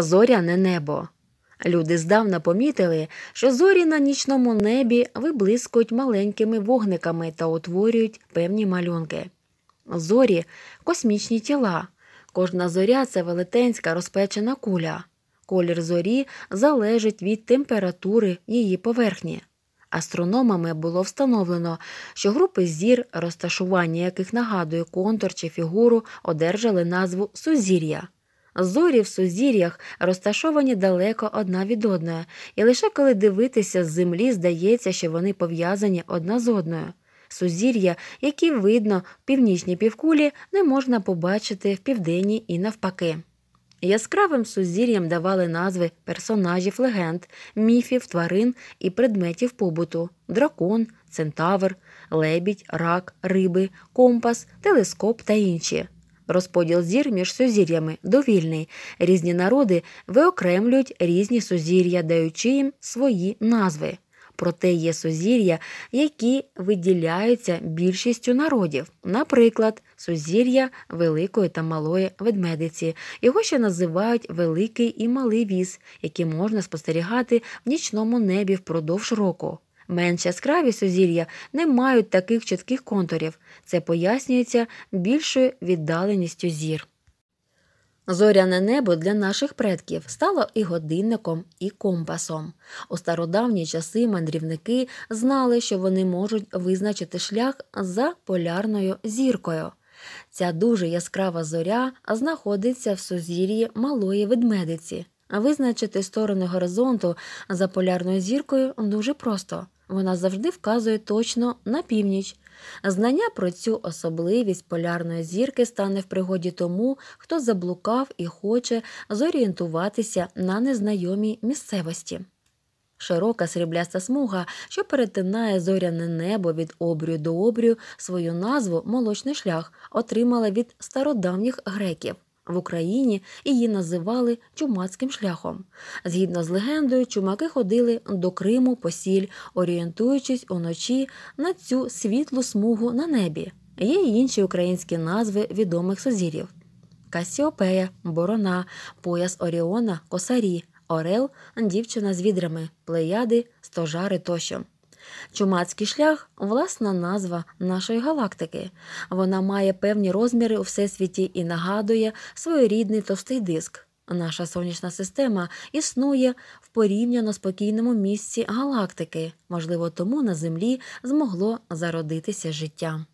зоряне небо. Люди здавна помітили, що зорі на нічному небі виблискують маленькими вогниками та утворюють певні малюнки. Зорі космічні тіла. Кожна зоря це велетенська розпечена куля. Колір зорі залежить від температури її поверхні. Астрономами було встановлено, що групи зір, розташування яких нагадує контур чи фігуру, одержали назву сузір'я. Зорі в сузір'ях розташовані далеко одна від одної, і лише коли дивитися з землі, здається, що вони пов'язані одна з одною. Сузір'я, які видно в північній півкулі, не можна побачити в південній і навпаки. Яскравим сузір'ям давали назви персонажів легенд, міфів, тварин і предметів побуту дракон, центавр, лебідь, рак, риби, компас, телескоп та інші. Розподіл зір між сузір'ями довільний. Різні народи виокремлюють різні сузір'я, даючи їм свої назви. Проте є сузір'я, які виділяються більшістю народів, наприклад, сузір'я великої та малої ведмедиці. Його ще називають великий і малий віз, які можна спостерігати в нічному небі впродовж року. Менш яскраві сузір'я не мають таких чітких контурів, це пояснюється більшою віддаленістю зір. Зоряне небо для наших предків стало і годинником, і компасом. У стародавні часи мандрівники знали, що вони можуть визначити шлях за полярною зіркою. Ця дуже яскрава зоря знаходиться в сузір'ї малої ведмедиці. А визначити сторони горизонту за полярною зіркою дуже просто. Вона завжди вказує точно на північ. Знання про цю особливість полярної зірки стане в пригоді тому, хто заблукав і хоче зорієнтуватися на незнайомій місцевості. Широка срібляста смуга, що перетинає зоряне небо від обрію до обрію, свою назву молочний шлях отримала від стародавніх греків. В Україні її називали чумацьким шляхом. Згідно з легендою, чумаки ходили до Криму по сіль, орієнтуючись уночі на цю світлу смугу на небі. Є й інші українські назви відомих сузір'їв: Касіопея, Борона, Пояс Оріона, Косарі, Орел, дівчина з відрами, плеяди, стожари тощо. Чумацький шлях власна назва нашої галактики. Вона має певні розміри у всесвіті і нагадує своєрідний товстий диск. Наша сонячна система існує в порівняно спокійному місці галактики, можливо, тому на Землі змогло зародитися життя.